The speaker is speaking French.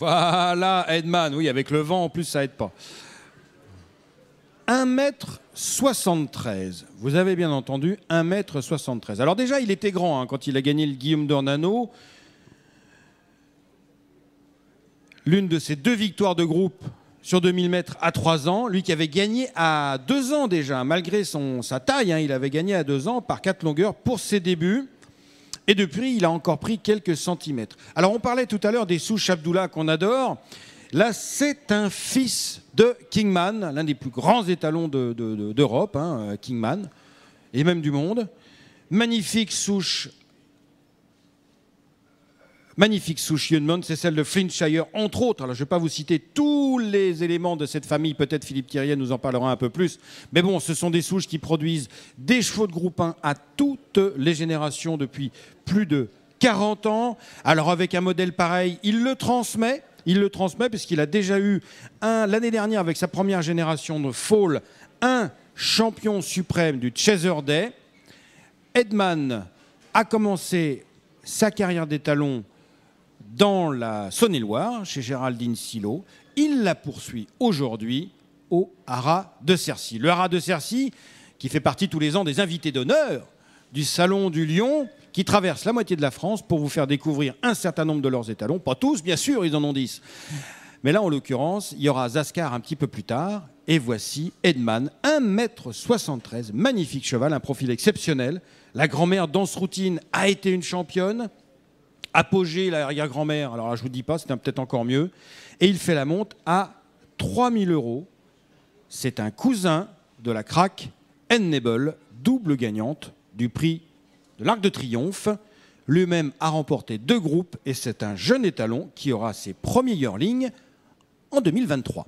Voilà, Edman, oui, avec le vent en plus, ça aide pas. 1m73. Vous avez bien entendu, 1m73. Alors déjà, il était grand hein, quand il a gagné le Guillaume d'Ornano. L'une de ses deux victoires de groupe sur 2000 mètres à 3 ans, lui qui avait gagné à 2 ans déjà, malgré son, sa taille, hein, il avait gagné à 2 ans par 4 longueurs pour ses débuts. Et depuis, il a encore pris quelques centimètres. Alors, on parlait tout à l'heure des souches Abdullah qu'on adore. Là, c'est un fils de Kingman, l'un des plus grands étalons d'Europe, hein, Kingman, et même du monde. Magnifique souche. Magnifique souche Yunmon, c'est celle de Flintshire, entre autres. Alors, je ne vais pas vous citer tous les éléments de cette famille, peut-être Philippe Thierry nous en parlera un peu plus. Mais bon, ce sont des souches qui produisent des chevaux de groupe 1 à toutes les générations depuis plus de 40 ans. Alors avec un modèle pareil, il le transmet. Il le transmet puisqu'il a déjà eu un l'année dernière avec sa première génération de Fall un champion suprême du Chaser Day. Edman a commencé sa carrière d'étalon dans la Saône-et-Loire chez Géraldine Silo. Il la poursuit aujourd'hui au Haras de Cercy. Le Haras de Cercy qui fait partie tous les ans des invités d'honneur du Salon du Lion qui traverse la moitié de la France pour vous faire découvrir un certain nombre de leurs étalons. Pas tous, bien sûr, ils en ont 10. Mais là, en l'occurrence, il y aura Zaskar un petit peu plus tard. Et voici Edman, 1m73, magnifique cheval, un profil exceptionnel. La grand-mère danse routine a été une championne. Apogée, arrière grand mère alors là, je vous dis pas, c'était peut-être encore mieux. Et il fait la monte à 3000 euros. C'est un cousin de la craque Enable, double gagnante du prix de l'Arc de Triomphe. Lui-même a remporté deux groupes et c'est un jeune étalon qui aura ses premiers yearlings en 2023.